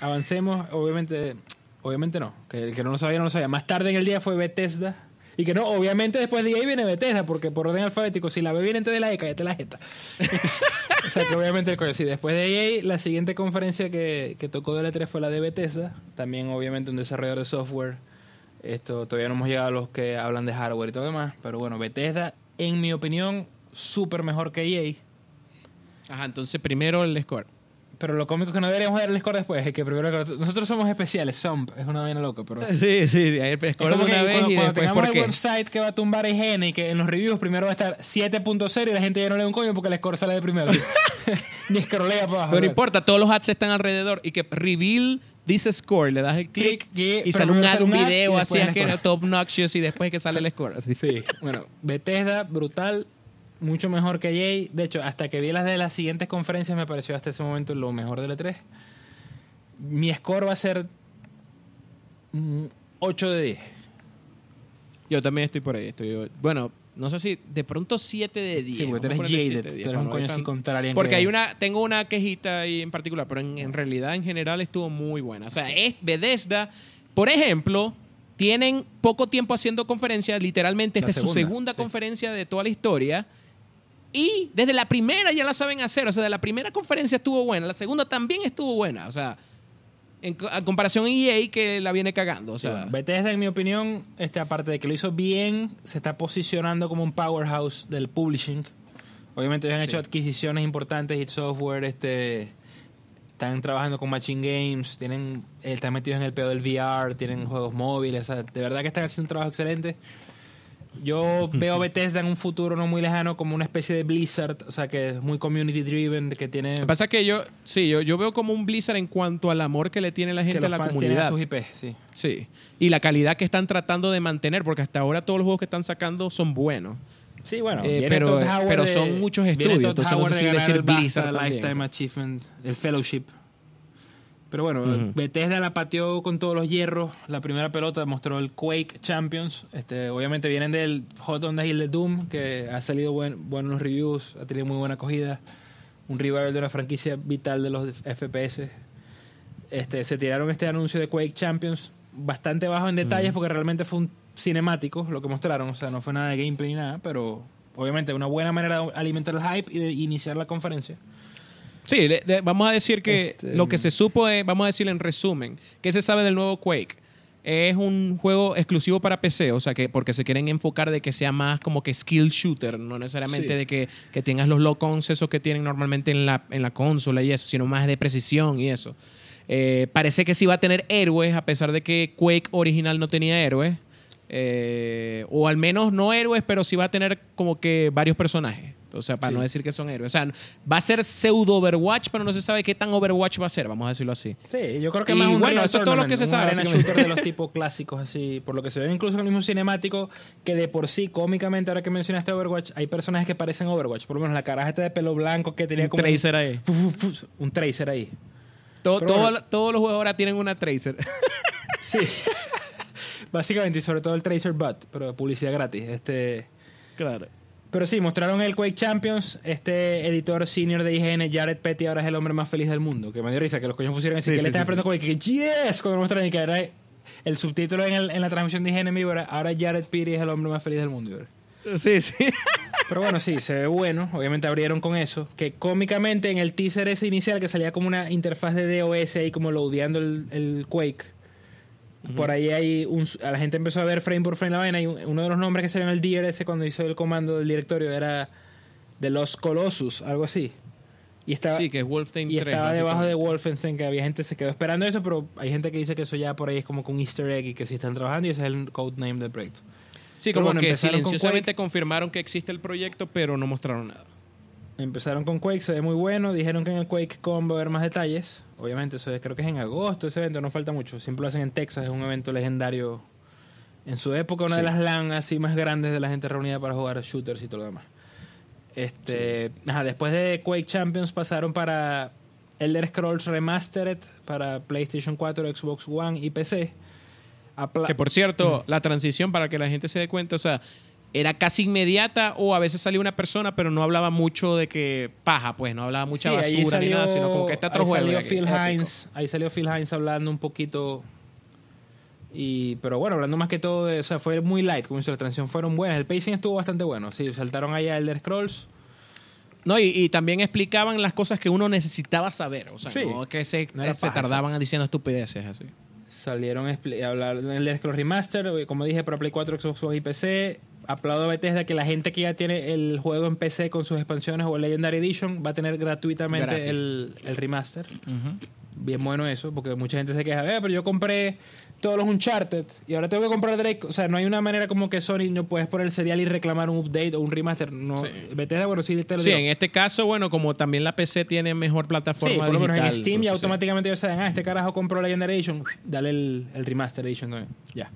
avancemos. Obviamente, obviamente no. Que el que no lo sabía, no lo sabía. Más tarde en el día fue Bethesda. Y que no, obviamente después de ahí viene Bethesda, porque por orden alfabético, si la ve viene antes de la E, cállate la jeta. o sea que obviamente el Después de EA, la siguiente conferencia que, tocó de la 3 fue la de Bethesda. También, obviamente, un desarrollador de software. Esto todavía no hemos llegado a los que hablan de hardware y todo demás. Pero bueno, Bethesda, en mi opinión, súper mejor que EA. Ajá, entonces primero el score. Pero lo cómico que no deberíamos dar el score después, es que primero nosotros somos especiales, Sump, es una vaina loca, pero Sí, sí, hay el score de una vez y después ¿por qué? el website que va a tumbar a IGN y que en los reviews primero va a estar 7.0 y la gente ya no lee un coño porque el score sale de primero. Ni escrolea para abajo. Pero no importa, todos los ads están alrededor y que reveal dice score, le das el click y, sale un, video así, es que era top noxious y después es que sale el score. Así. Sí, bueno, Bethesda, brutal, mucho mejor que Jay. De hecho, hasta que vi las de las siguientes conferencias me pareció hasta ese momento lo mejor de E3. Mi score va a ser 8 mm, de 10. Yo también estoy por ahí. bueno, no sé si de pronto 7 de 10. Sí, porque un coño sin Porque hay una, tengo una quejita ahí en particular, pero en, realidad en general estuvo muy buena. O sea, es Bethesda, por ejemplo, tienen poco tiempo haciendo conferencias, literalmente esta es su segunda conferencia de toda la historia. Y desde la primera ya la saben hacer. O sea, de la primera conferencia estuvo buena, la segunda también estuvo buena. O sea, en, comparación a EA que la viene cagando. O sea. Bethesda, en mi opinión, este, aparte de que lo hizo bien, se está posicionando como un powerhouse del publishing. Obviamente ellos han hecho adquisiciones importantes y software, este, están trabajando con Machine Games, tienen, eh, están metidos en el pedo del VR, tienen juegos móviles, o sea, de verdad que están haciendo un trabajo excelente. Yo veo Bethesda en un futuro no muy lejano como una especie de Blizzard, o sea, que es muy community driven, que tiene... Lo que pasa es que yo, sí, yo, yo veo como un Blizzard en cuanto al amor que le tiene la gente a la comunidad. sus IP, sí. Sí, y la calidad que están tratando de mantener, porque hasta ahora todos los juegos que están sacando son buenos. Sí, bueno, eh, pero, pero son muchos estudios, entonces no a decir Blizzard. Lifetime Achievement, el Fellowship. Pero bueno, Bethesda la pateó con todos los hierros. La primera pelota mostró el Quake Champions. Este, obviamente vienen del Hot on the Hill de Doom, que ha salido buen, buenos reviews, ha tenido muy buena acogida. Un rival de una franquicia vital de los FPS. Este, se tiraron este anuncio de Quake Champions, bastante bajo en detalles, porque realmente fue un cinemático lo que mostraron. O sea, no fue nada de gameplay ni nada, pero obviamente una buena manera de alimentar el hype y de iniciar la conferencia. Sí, vamos a decir que este, lo que se supo, es, vamos a decir en resumen, ¿qué se sabe del nuevo Quake? Es un juego exclusivo para PC, o sea, que porque se quieren enfocar de que sea más como que skill shooter, no necesariamente de que, tengas los low esos que tienen normalmente en la, en la consola y eso, sino más de precisión y eso. Eh, parece que sí va a tener héroes, a pesar de que Quake original no tenía héroes. Eh, o al menos no héroes, pero sí va a tener como que varios personajes. O sea, para no decir que son héroes. O sea, va a ser pseudo Overwatch, pero no se sabe qué tan Overwatch va a ser, vamos a decirlo así. Sí, yo creo que y más bueno, eso es todo lo que se sabe. shooter de los tipos clásicos, así, por lo que se ve incluso en el mismo cinemático, que de por sí, cómicamente, ahora que mencionaste Overwatch, hay personajes que parecen Overwatch. Por lo menos la caraja esta de pelo blanco que tenía un Tracer ahí. un tracer ahí. Todos los jugadores ahora tienen una tracer. Sí. Básicamente, y sobre todo el Tracer Bot, pero publicidad gratis. Este... Claro. Pero sí, mostraron el Quake Champions. Este editor senior de IGN, Jared Petty, ahora es el hombre más feliz del mundo. Que me dio risa que los coños pusieron así que le Quake. Que yes, cuando mostraron y que era el subtítulo en, la transmisión de IGN en ahora Jared Petty es el hombre más feliz del mundo. Sí, sí. Pero bueno, sí, se ve bueno. Obviamente abrieron con eso. Que cómicamente en el teaser ese inicial que salía como una interfaz de DOS ahí como lo el, el Quake por ahí hay un, la gente empezó a ver frame por frame la vaina y uno de los nombres que salió en el DRS cuando hizo el comando del directorio era de los Colossus, algo así. Y estaba, sí, que es Wolfenstein y estaba debajo de Wolfenstein, que había gente se quedó esperando eso, pero hay gente que dice que eso ya por ahí es como con Easter egg y que sí están trabajando y ese es el codename del proyecto. Sí, como que silenciosamente confirmaron que existe el proyecto, pero no mostraron nada. Empezaron con Quake, se ve muy bueno. Dijeron que en el Quake Combo va a haber más detalles. Obviamente, eso es, creo que es en agosto ese evento, no falta mucho. Siempre lo hacen en Texas, es un evento legendario. En su época, una de las LAN así más grandes de la gente reunida para jugar shooters y todo lo demás. Este, después de Quake Champions pasaron para Elder Scrolls Remastered para PlayStation 4, Xbox One y PC. que por cierto, la transición para que la gente se dé cuenta, o sea, era casi inmediata o a veces salía una persona, pero no hablaba mucho de que paja, pues no hablaba mucha basura ni nada, sino como que este otro ahí Salió Phil Hines, ahí salió Phil Hines hablando un poquito. Y, pero bueno, hablando más que todo, de, o sea, fue muy light, como hizo la transición fueron buenas. El pacing estuvo bastante bueno, sí, saltaron allá a Elder Scrolls. No, y, también explicaban las cosas que uno necesitaba saber. O sea, que se, tardaban diciendo estupideces así. Salieron a hablar del Electro Remaster, eh, como dije, para Play 4, Xbox One y PC. Aplaudo a Bethesda que la gente que ya tiene el juego en PC con sus expansiones o Legendary Edition va a tener gratuitamente el, remaster bien bueno eso, porque mucha gente se queja, pero yo compré todos los Uncharted y ahora tengo que comprar Drake. O sea, no hay una manera como que Sony no puedes poner el serial y reclamar un update o un remaster. No, sí. bueno, sí en este caso, bueno, como también la PC tiene mejor plataforma sí, en Steam automáticamente ellos saben, ah, este carajo compró Legendary Edition, dale el, el remaster edition también. Ya.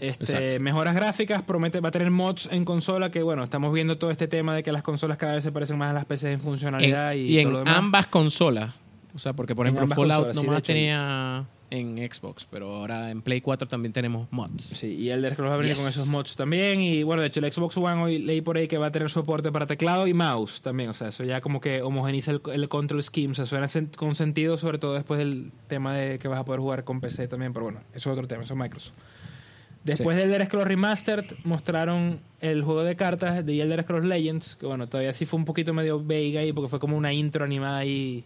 Este, mejoras gráficas, promete, va a tener mods en consola, que bueno, estamos viendo todo este tema de que las consolas cada vez se parecen más a las PCs en funcionalidad y, en ambas consolas. O sea, porque por ejemplo Fallout no más tenía en Xbox, pero ahora en Play 4 también tenemos mods. Sí, y Elder Scrolls va a venir con esos mods también. Y bueno, de hecho, el Xbox One hoy leí por ahí que va a tener soporte para teclado y mouse también. O sea, eso ya como que homogeniza el, control scheme. O sea, suena con sentido, sobre todo después del tema de que vas a poder jugar con PC también. Pero bueno, eso es otro tema, eso es Microsoft. Después del de Elder Scrolls Remastered, mostraron el juego de cartas de Elder Scrolls Legends, que bueno, todavía sí fue un poquito medio vague ahí, porque fue como una intro animada y...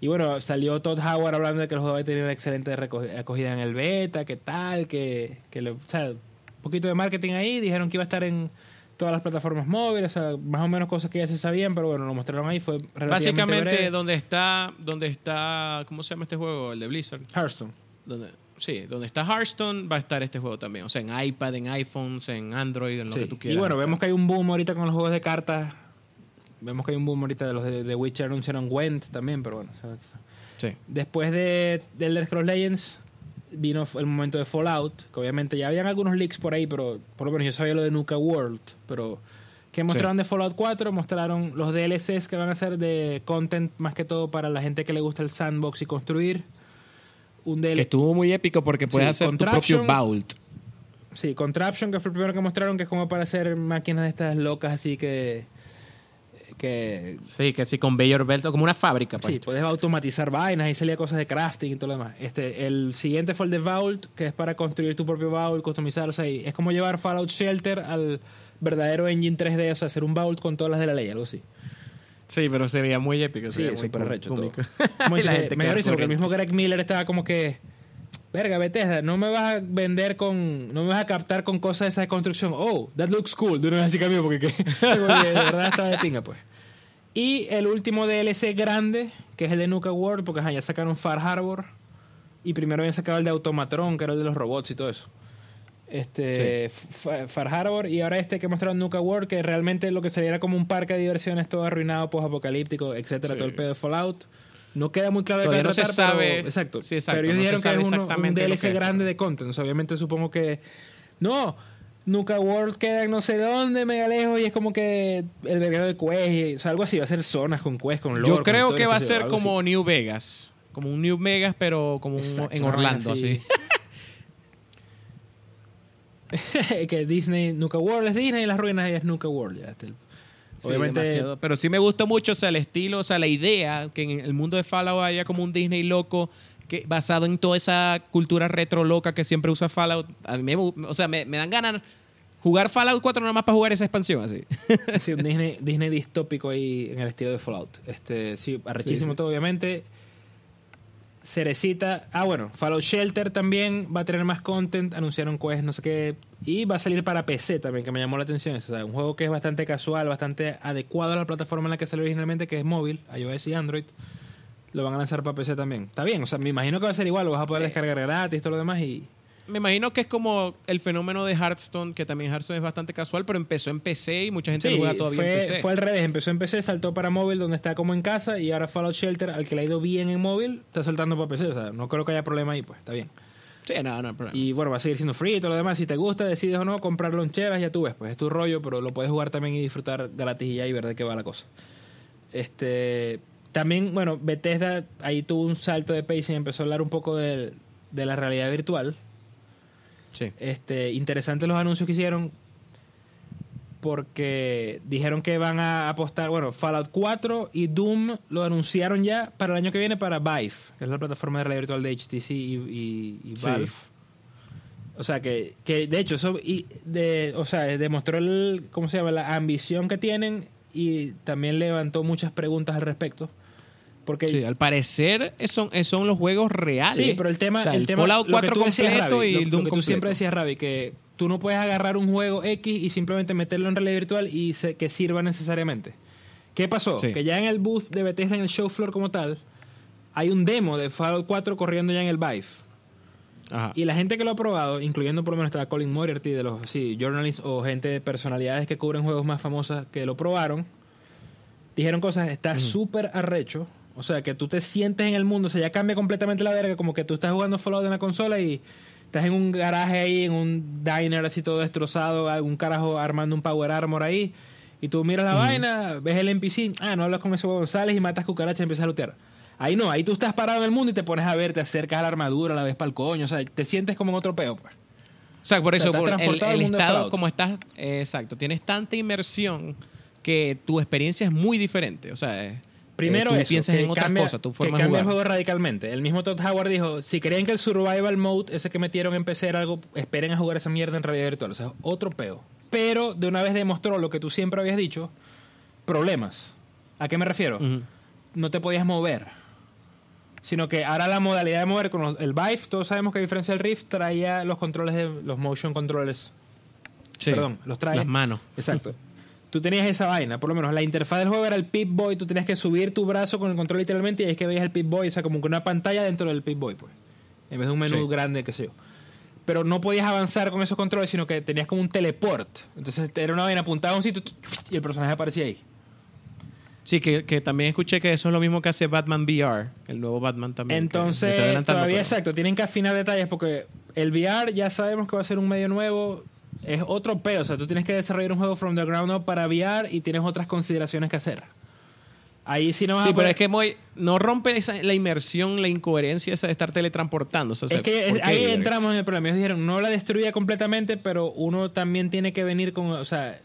Y bueno, salió Todd Howard hablando de que el juego tener una excelente acogida en el beta, que tal, que, le, o sea, un poquito de marketing ahí, dijeron que iba a estar en todas las plataformas móviles, más o menos cosas que ya se sabían, pero bueno, lo mostraron ahí, fue Básicamente donde está, donde está, ¿cómo se llama este juego? El de Blizzard. Hearthstone. sí, donde está Hearthstone va a estar este juego también, o sea, en iPad, en iPhones, en Android, en lo que tú quieras. Y bueno, vemos que hay un boom ahorita con los juegos de cartas vemos que hay un boom ahorita de los de, Witcher, anunciaron Gwent también, pero bueno. sí. Después de, de Elder Scrolls Legends vino el momento de Fallout, que obviamente ya habían algunos leaks por ahí, pero por lo menos yo sabía lo de Nuka World, pero que mostraron de Fallout 4, mostraron los DLCs que van a ser de content más que todo para la gente que le gusta el sandbox y construir. Un DLC. Que estuvo muy épico porque puedes hacer tu propio vault. Sí, Contraption, que fue el primero que mostraron, que es como para hacer máquinas de estas locas así que que... Sí, que sí, con Bayer Belt, como una fábrica. Pues. Sí, puedes automatizar vainas, y salía cosas de crafting y todo lo demás. Este, el siguiente fue el de Vault, que es para construir tu propio Vault, customizar, o sea, es como llevar Fallout Shelter al verdadero engine 3D, o sea, hacer un Vault con todas las de la ley, algo así. Sí, pero se muy épico. sí, súper recho todo. la gente mejor hizo, porque el mismo Greg Miller estaba como que verga, Bethesda, no me vas a vender con, no me vas a captar con cosas de esa construcción. Oh, that looks cool. De así cambio porque ¿qué? de verdad está de pinga, pues. Y el último DLC grande, que es el de Nuka World, porque ya sacaron Far Harbor. Y primero habían sacado el de Automatron, que era el de los robots y todo eso. Este, Far Harbor. Y ahora este que mostraron Nuka World, que realmente lo que sería como un parque de diversiones todo arruinado, post-apocalíptico, etcétera, todo el pedo de Fallout. No queda muy claro de qué se sabe. Pero, exacto. Sí, exacto. Pero no dijeron que es un DLC grande de contentos Obviamente supongo que... No, Nuka World queda en no sé dónde, mega lejos, y es como que el verano de Quest, o sea, algo así, va a ser zonas con Quest, con lore, Yo creo que va a ser como New Vegas, como un New Vegas, pero como en Orlando, sí que Disney, Nuka World es Disney y las ruinas es Nuka World, ya, este, el Obviamente. Pero sí me gustó mucho, o sea, el estilo, o sea, la idea que en el mundo de Fallout haya como un Disney loco. Que, basado en toda esa cultura retro loca que siempre usa Fallout, a mí me, o sea, me, dan ganas jugar Fallout 4 nomás para jugar esa expansión así. sí, un Disney, distópico ahí en el estilo de Fallout. Este, sí, arrechísimo todo, obviamente cerecita. Ah, bueno, Fallout Shelter también va a tener más content. Anunciaron quest, no sé qué. Y va a salir para PC también, que me llamó la atención. O sea, un juego que es bastante casual, bastante adecuado a la plataforma en la que salió originalmente, que es móvil, iOS y Android. Lo van a lanzar para PC también. Está bien, o sea, me imagino que va a ser igual. Lo vas a poder descargar gratis, todo lo demás y me imagino que es como el fenómeno de Hearthstone, que también Hearthstone es bastante casual, pero empezó en PC y mucha gente lo juega todavía fue, en PC. Fue al revés, empezó en PC, saltó para móvil donde está como en casa y ahora Fallout Shelter, al que le ha ido bien en móvil, está saltando para PC. O sea, no creo que haya problema ahí, pues está bien. Sí, nada no hay problema. Y bueno, va a seguir siendo free y todo lo demás. Si te gusta, decides o no comprar loncheras, ya tú ves, pues es tu rollo, pero lo puedes jugar también y disfrutar gratis y ya y ver de qué va la cosa. Este. También, bueno, Bethesda ahí tuvo un salto de y empezó a hablar un poco de la realidad virtual, Sí. Este, interesantes los anuncios que hicieron porque dijeron que van a apostar, bueno, Fallout 4 y Doom lo anunciaron ya para el año que viene para Vive, que es la plataforma de realidad virtual de HTC y, y, Valve. O sea que, que, de hecho eso y de, o sea, demostró el, ¿cómo se llama? la ambición que tienen y también levantó muchas preguntas al respecto porque sí, al parecer son, eh, son los juegos reales. Sí, pero el tema, el, Fallout 4 completo y que tú siempre decías, Ravi, que tú no puedes agarrar un juego X y simplemente meterlo en realidad virtual y que sirva necesariamente. ¿Qué pasó? Que ya en el booth de Bethesda, en el show floor como tal, hay un demo de Fallout 4 corriendo ya en el Vive. Y la gente que lo ha probado, incluyendo por lo menos está Colin Moriarty de los sí, journalists o gente de personalidades que cubren juegos más famosas que lo probaron, dijeron cosas, está súper arrecho o sea, que tú te sientes en el mundo, o sea, ya cambia completamente la verga, como que tú estás jugando Fallout en la consola y estás en un garaje ahí, en un diner así todo destrozado, algún carajo armando un Power Armor ahí, y tú miras la vaina, ves el NPC, ah, no hablas con ese González sales y matas cucarachas y empiezas a lootear. Ahí no, ahí tú estás parado en el mundo y te pones a ver, te acercas a la armadura, la ves para el coño, o sea, te sientes como en otro peo, pues. O sea, por eso, por el, estado, como estás, exacto, tienes tanta inmersión que tu experiencia es muy diferente, o sea... Primero piensen que en el juego radicalmente. El mismo Todd Howard dijo, si creen que el Survival Mode, ese que metieron en PC era algo, esperen a jugar esa mierda en realidad virtual. O sea, otro peo. Pero de una vez demostró lo que tú siempre habías dicho, problemas. ¿A qué me refiero? No te podías mover. Sino que ahora la modalidad de mover con el Vive, todos sabemos que a diferencia del Rift, traía los controles de los motion controles. Sí, Perdón, los trae. Las manos. Exacto. tú tenías esa vaina, por lo menos la interfaz del juego era el Pit Boy, tú tenías que subir tu brazo con el control literalmente y es que veías el Pit Boy, o sea, como que una pantalla dentro del Pit Boy, pues. En vez de un menú grande, qué sé yo. Pero no podías avanzar con esos controles, sino que tenías como un teleport. Entonces era una vaina apuntada a un sitio y el personaje aparecía ahí. Sí, que, también escuché que eso es lo mismo que hace Batman VR, el nuevo Batman también. Entonces, todavía exacto, tienen que afinar detalles porque el VR ya sabemos que va a ser un medio nuevo, es otro pedo O sea, tú tienes que desarrollar un juego from the ground up para VR y tienes otras consideraciones que hacer. Ahí sí no vas a Sí, pero es que muy, no rompe esa, la inmersión, la incoherencia esa de estar teletransportando. es que ahí entramos en el problema. Ellos dijeron, no la destruía completamente, pero uno también tiene que venir con... O sea,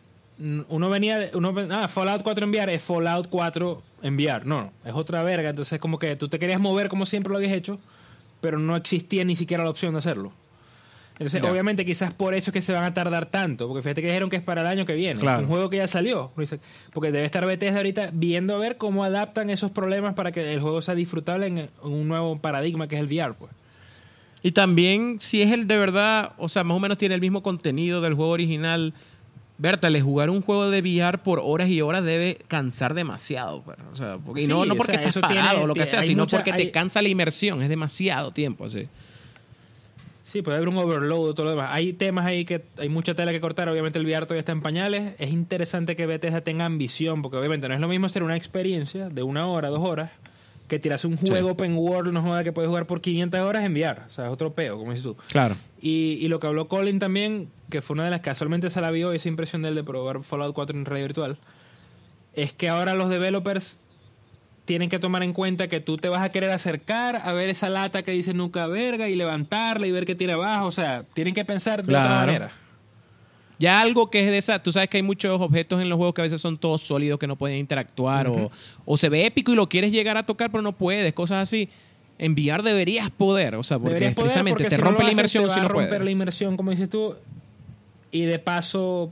uno venía... Uno, ah, Fallout 4 enviar es Fallout 4 enviar. No, no, es otra verga. Entonces como que tú te querías mover como siempre lo habías hecho, pero no existía ni siquiera la opción de hacerlo obviamente, quizás por eso es que se van a tardar tanto. Porque fíjate que dijeron que es para el año que viene. Un juego que ya salió. Porque debe estar Bethesda ahorita viendo a ver cómo adaptan esos problemas para que el juego sea disfrutable en un nuevo paradigma que es el VR, pues. Y también, si es el de verdad, o sea, más o menos tiene el mismo contenido del juego original. le jugar un juego de VR por horas y horas debe cansar demasiado. Pues. o sea, y no, porque o sea, o lo que sea, sino porque te cansa la inmersión. Es demasiado tiempo, así. Sí, puede haber un overload, todo lo demás. Hay temas ahí que hay mucha tela que cortar. Obviamente el VR todavía está en pañales. Es interesante que Bethesda tenga ambición, porque obviamente no es lo mismo ser una experiencia de una hora, dos horas, que tirarse un juego open world, una jugada que puedes jugar por 500 horas en VR. O sea, es otro peo, como dices tú. Claro. Y, y lo que habló Colin también, que fue una de las que casualmente se la vio, esa impresión de él de probar Fallout 4 en realidad virtual, es que ahora los developers tienen que tomar en cuenta que tú te vas a querer acercar a ver esa lata que dice nunca verga y levantarla y ver qué tiene abajo. O sea, tienen que pensar de otra manera. Ya algo que es de esa, tú sabes que hay muchos objetos en los juegos que a veces son todos sólidos que no pueden interactuar o, se ve épico y lo quieres llegar a tocar pero no puedes, cosas así. Enviar deberías poder, o sea, porque precisamente te rompe la inmersión si no romper la inmersión, como dices tú, y de paso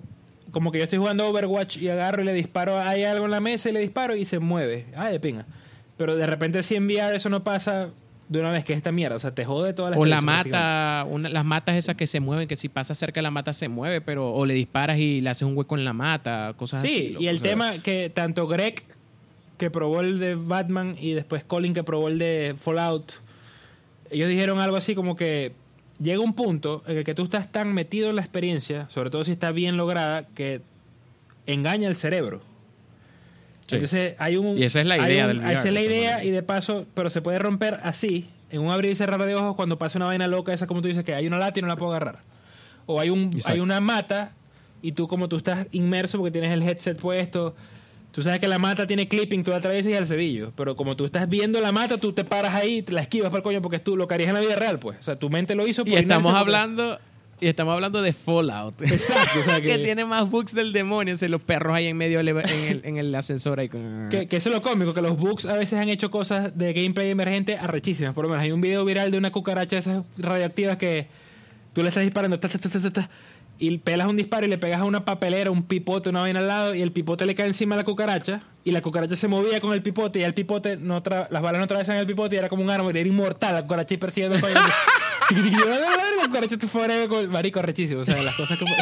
como que yo estoy jugando Overwatch y agarro y le disparo, hay algo en la mesa y le disparo y se mueve. Ah, de pinga. Pero de repente si enviar eso no pasa de una vez que es esta mierda, o sea, te jode todas las O la mata, las matas esas que se mueven, que si pasa cerca de la mata se mueve, pero o le disparas y le haces un hueco en la mata, cosas así. Sí, y el tema que tanto Greg que probó el de Batman y después Colin que probó el de Fallout, ellos dijeron algo así como que llega un punto en el que tú estás tan metido en la experiencia, sobre todo si está bien lograda, que engaña el cerebro. Entonces hay un... Y esa es la idea del Esa es la idea y de paso, pero se puede romper así, en un abrir y cerrar de ojos, cuando pasa una vaina loca, esa como tú dices, que hay una lata y no la puedo agarrar. O hay, un, hay una mata y tú como tú estás inmerso porque tienes el headset puesto, Tú sabes que la mata tiene clipping, Toda la travesía y al cebillo. Pero como tú estás viendo la mata, tú te paras ahí, te la esquivas para el coño porque tú lo que harías en la vida real, pues. O sea, tu mente lo hizo. Por y estamos hablando... Y estamos hablando de Fallout. Exacto. O sea, que, tiene más bugs del demonio. O sea, los perros ahí en medio en el, ascensor. Ahí. Que, eso es lo cómico, que los bugs a veces han hecho cosas de gameplay emergente arrechísimas. Por lo menos hay un video viral de una cucaracha de esas radioactivas que tú le estás disparando y pelas un disparo y le pegas a una papelera, un pipote, una vaina al lado, y el pipote le cae encima a la cucaracha, y la cucaracha se movía con el pipote, y el pipote, no las balas no atravesan el pipote, y era como un árbol, era inmortal la cucaracha y persiguiendo el país. la cucaracha te fue con marico rechísimo, o sea, las cosas como.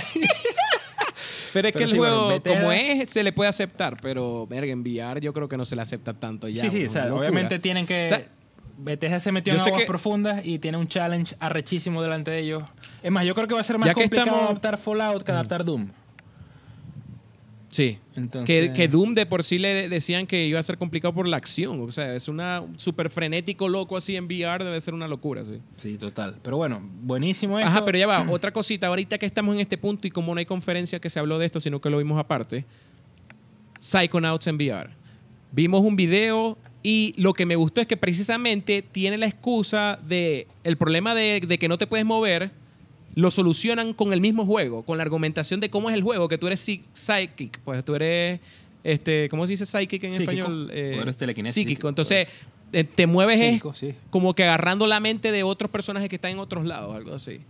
Pero es que el juego, como es, se le puede aceptar, pero verga, en yo creo que no se le acepta tanto ya. Sí, sí, o sea, obviamente tienen que... Bethesda se metió en aguas profundas y tiene un challenge arrechísimo delante de ellos. Es más, yo creo que va a ser más complicado adaptar Fallout que mm. adaptar Doom. Sí. Que, que, Doom de por sí le decían que iba a ser complicado por la acción. O sea, es una súper frenético loco así en VR, debe ser una locura, sí. Sí, total. Pero bueno, buenísimo eso. Ajá, pero ya va, otra cosita. Ahorita que estamos en este punto y como no hay conferencia que se habló de esto, sino que lo vimos aparte, Psychonauts en VR. Vimos un video y lo que me gustó es que precisamente tiene la excusa de el problema de, que no te puedes mover, lo solucionan con el mismo juego, con la argumentación de cómo es el juego, que tú eres psychic, pues tú eres, este, ¿cómo se dice psychic en psíquico. español? Eh, psíquico. psíquico. Entonces, eh, te mueves como que agarrando la mente de otros personajes que están en otros lados, algo así.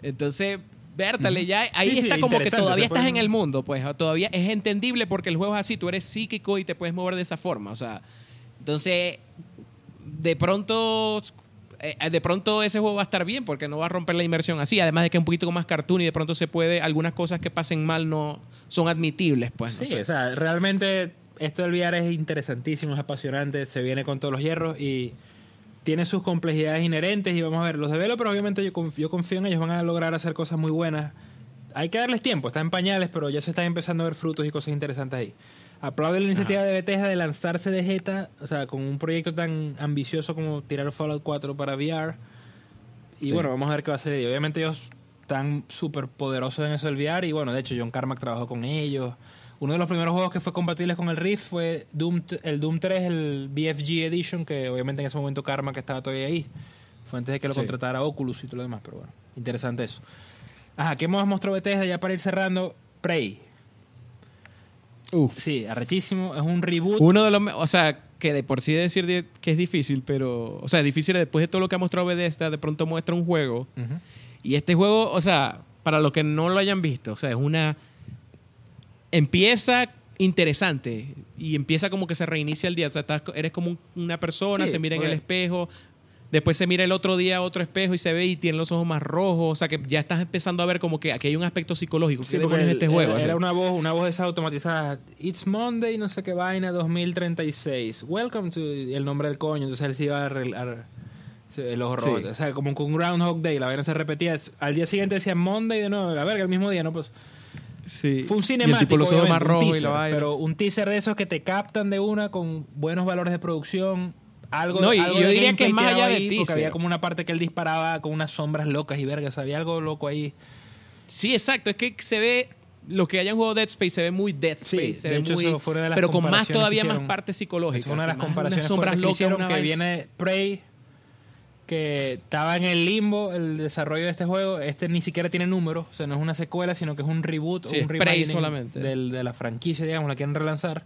Entonces, Vértale, ya ahí está como que todavía estás en el mundo, pues todavía es entendible porque el juego es así, tú eres psíquico y te puedes mover de esa forma, o sea, entonces, de pronto, eh, eh, de pronto ese juego va a estar bien porque no va a romper la inmersión así. Además de que es un poquito más cartoon y de pronto se puede, algunas cosas que pasen mal no son admitibles. Pues, sí, o sea, realmente esto del VR es interesantísimo, es apasionante, se viene con todos los hierros y tiene sus complejidades inherentes y vamos a ver, los de obviamente yo confío, yo confío en ellos, van a lograr hacer cosas muy buenas. Hay que darles tiempo, están en pañales, pero ya se están empezando a ver frutos y cosas interesantes ahí. Aplaude la iniciativa de Bethesda de lanzarse de Jeta, o sea, con un proyecto tan ambicioso como tirar Fallout 4 para VR. Y bueno, vamos a ver qué va a ser. Y obviamente ellos están súper poderosos en eso del VR. Y bueno, de hecho, John Carmack trabajó con ellos. Uno de los primeros juegos que fue compatible con el Rift fue Doom, el Doom 3, el BFG Edition, que obviamente en ese momento Carmack estaba todavía ahí. Fue antes de que lo contratara Oculus y todo lo demás, pero bueno, interesante eso. Ajá, ¿qué más mostró Bethesda ya para ir cerrando? Prey. Sí, arrechísimo. Es un reboot. Uno de los. O sea, que de por sí decir que es difícil, pero. O sea, es difícil después de todo lo que ha mostrado Bethesda, de pronto muestra un juego. Y este juego, o sea, para los que no lo hayan visto, o sea, es una. Empieza interesante y empieza como que se reinicia el día. O sea, eres como una persona, se mira en el espejo, Después se mira el otro día otro espejo y se ve y tiene los ojos más rojos. O sea, que ya estás empezando a ver como que aquí hay un aspecto psicológico. Sí, este juego. Era, una voz, una voz It's Monday, no sé qué vaina, 2036. Welcome to el nombre del coño. Entonces él se iba a, arreglar los ojo O sea, como con Groundhog Day, la vaina se repetía. Al día siguiente decía Monday de nuevo, la verga, el mismo día, ¿no? Pues. Sí. Fue un cinemático. Los ojos más rojos Pero un teaser de esos que te captan de una con buenos valores de producción, algo, no, yo diría que más allá de ti. había como una parte que él disparaba con unas sombras locas y vergas. Había algo loco ahí. Sí, exacto. Es que se ve. lo que hayan jugado Dead Space se ve muy Dead Space. se ve muy, pero con más todavía más parte psicológica. Es una de las comparaciones sombras locas que, que viene Prey, que estaba en el limbo el desarrollo de este juego. Este ni siquiera tiene números, o sea, no es una secuela, sino que es un reboot o un remake solamente. de la franquicia, digamos, la quieren relanzar.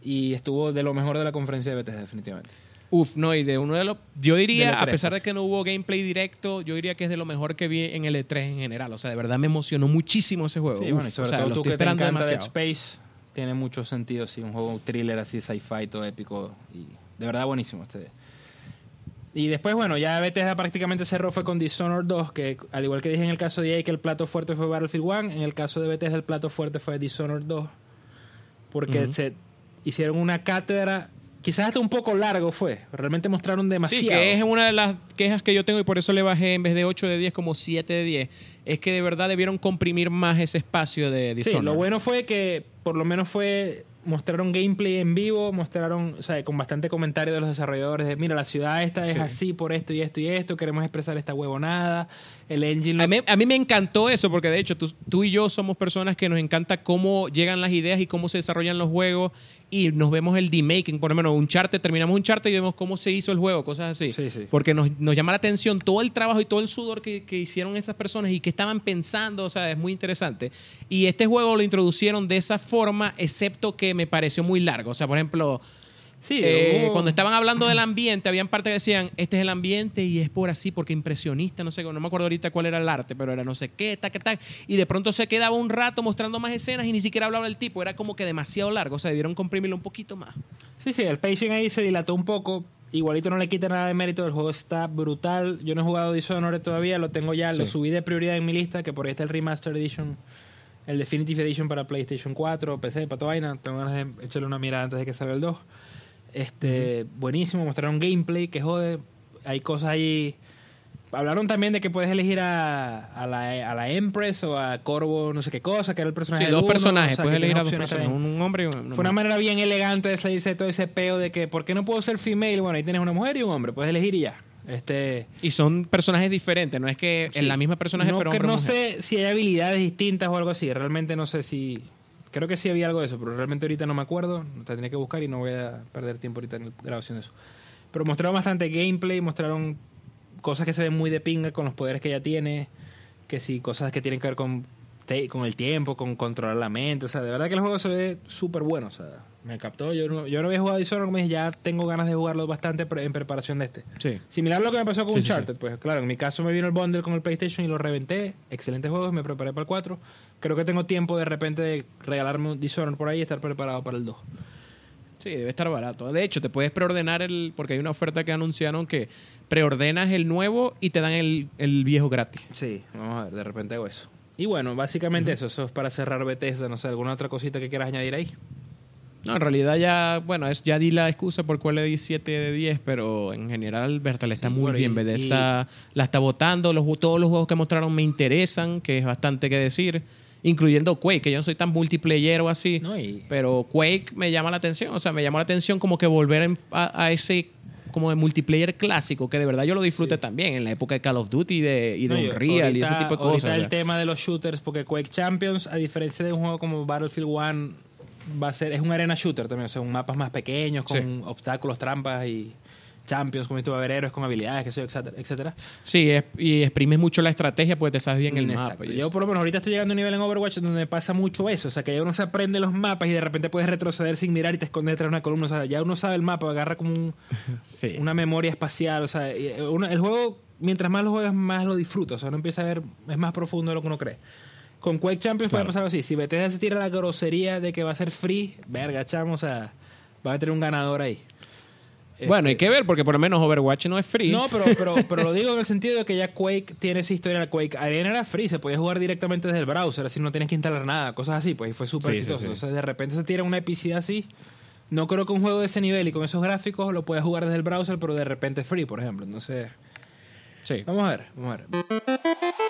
Y estuvo de lo mejor de la conferencia de BTS, e e, definitivamente. Uf, no, y de uno de los. Yo diría, a pesar de que no hubo gameplay directo, yo diría que es de lo mejor que vi en el E3 en general. O sea, de verdad me emocionó muchísimo ese juego. bueno, sobre todo tú que te encanta Dead Space, tiene mucho sentido, sí, un juego thriller así, sci-fi, todo épico. Y de verdad buenísimo este. Y después, bueno, ya Bethesda prácticamente cerró fue con Dishonored 2, que al igual que dije en el caso de EA que el plato fuerte fue Battlefield 1, en el caso de Bethesda el plato fuerte fue Dishonored 2, porque se hicieron una cátedra Quizás hasta un poco largo fue. Realmente mostraron demasiado. Sí, que es una de las quejas que yo tengo y por eso le bajé en vez de 8 de 10 como 7 de 10. Es que de verdad debieron comprimir más ese espacio de Dishonored. Sí, lo bueno fue que por lo menos fue mostraron gameplay en vivo, mostraron, o sea, con bastante comentario de los desarrolladores mira, la ciudad esta es así por esto y esto y esto, queremos expresar esta huevonada, el engine... A, mí, me encantó eso, porque de hecho tú, y yo somos personas que nos encanta cómo llegan las ideas y cómo se desarrollan los juegos y nos vemos el demaking, making por lo menos un charte, terminamos un chart y vemos cómo se hizo el juego, cosas así. Porque nos, llama la atención todo el trabajo y todo el sudor que, que hicieron estas personas y que estaban pensando, o sea, es muy interesante. Y este juego lo introducieron de esa forma, excepto que me pareció muy largo. O sea, por ejemplo, Sí, eh, cuando estaban hablando del ambiente, habían parte que decían, este es el ambiente y es por así, porque impresionista, no sé, no me acuerdo ahorita cuál era el arte, pero era no sé qué, tal que tal. Y de pronto se quedaba un rato mostrando más escenas y ni siquiera hablaba el tipo, era como que demasiado largo, o sea, debieron comprimirlo un poquito más. Sí, sí, el pacing ahí se dilató un poco, igualito no le quita nada de mérito, el juego está brutal, yo no he jugado Dishonored todavía, lo tengo ya, lo subí de prioridad en mi lista, que por ahí está el Remaster Edition el Definitive Edition para PlayStation 4, PC, para toda vaina. Tengo ganas de echarle una mirada antes de que salga el 2. Este, buenísimo, mostraron gameplay, que jode, hay cosas ahí. Hablaron también de que puedes elegir a, a, la, a Empress o a Corvo, no sé qué cosa, que era el personaje. Sí, dos personajes, puedes elegir a dos un hombre Fue una manera bien elegante de salirse todo ese peo de que, ¿por qué no puedo ser female? Bueno, ahí tienes una mujer y un hombre, puedes elegir y ya. Este, y son personajes diferentes, no es que en la misma personaje, pero hombre, No sé si hay habilidades distintas o algo así, realmente no sé si. Creo que sí había algo de eso, pero realmente ahorita no me acuerdo. Te tenía que buscar y no voy a perder tiempo ahorita en grabación de eso. Pero mostraron bastante gameplay, mostraron cosas que se ven muy de pinga con los poderes que ella tiene. Que sí, cosas que tienen que ver con, con el tiempo, con controlar la mente. O sea, de verdad que el juego se ve súper bueno. O sea, me captó. Yo no, yo no había jugado Dishonored, me dije, ya tengo ganas de jugarlo bastante en preparación de este. Similar a lo que me pasó con Uncharted, pues claro, en mi caso me vino el bundle con el PlayStation y lo reventé. Excelentes juegos, me preparé para el 4. Creo que tengo tiempo de repente de regalarme un Dishonored por ahí y estar preparado para el 2. Sí, debe estar barato. De hecho, te puedes preordenar el. Porque hay una oferta que anunciaron que preordenas el nuevo y te dan el, viejo gratis. Sí, vamos a ver, de repente hago eso. Y bueno, básicamente eso, eso es para cerrar Bethesda, no sé, alguna otra cosita que quieras añadir ahí. No, en realidad ya, bueno, es, ya di la excusa por cuál le di 7 de 10, pero en general Bertal está muy bien. Bethesda la está votando, los, todos los juegos que mostraron me interesan, que es bastante que decir, incluyendo Quake, que yo no soy tan multiplayer o así, pero Quake me llama la atención, o sea, me llamó la atención como que volver a, ese como de multiplayer clásico, que de verdad yo lo disfruté también en la época de Call of Duty de, y de Unreal y ese tipo de cosas. Ahorita el tema de los shooters, porque Quake Champions, a diferencia de un juego como Battlefield 1 va a ser, es un arena shooter también, o sea, un mapas más pequeños, con obstáculos, trampas y champions, como esto va a héroes con habilidades, que sé, etcétera, etcétera. Sí, y exprimes mucho la estrategia porque te sabes bien el mapa. yo por lo menos ahorita estoy llegando a un nivel en Overwatch donde pasa mucho eso, o sea, que ya uno se aprende los mapas y de repente puedes retroceder sin mirar y te escondes detrás de una columna, o sea, ya uno sabe el mapa, agarra como una memoria espacial, o sea, eh, el juego, mientras más lo juegas, más lo disfrutas, o sea, uno empieza a ver, es más profundo de lo que uno cree. Con Quake Champions puede pasar así. Si Bethesda se tira la grosería de que va a ser free, verga, chamo, o va a tener un ganador ahí. Bueno, hay este, que ver, porque por lo menos Overwatch no es free. No, pero, pero, lo digo en el sentido de que ya Quake tiene esa historia. Quake Arena era free, se podía jugar directamente desde el browser, así no tienes que instalar nada, cosas así, pues y fue súper exitoso. de repente se tira una epicidad así. No creo que un juego de ese nivel y con esos gráficos lo puedas jugar desde el browser, pero de repente free, por ejemplo. Entonces. Sí. Vamos a ver, vamos a ver.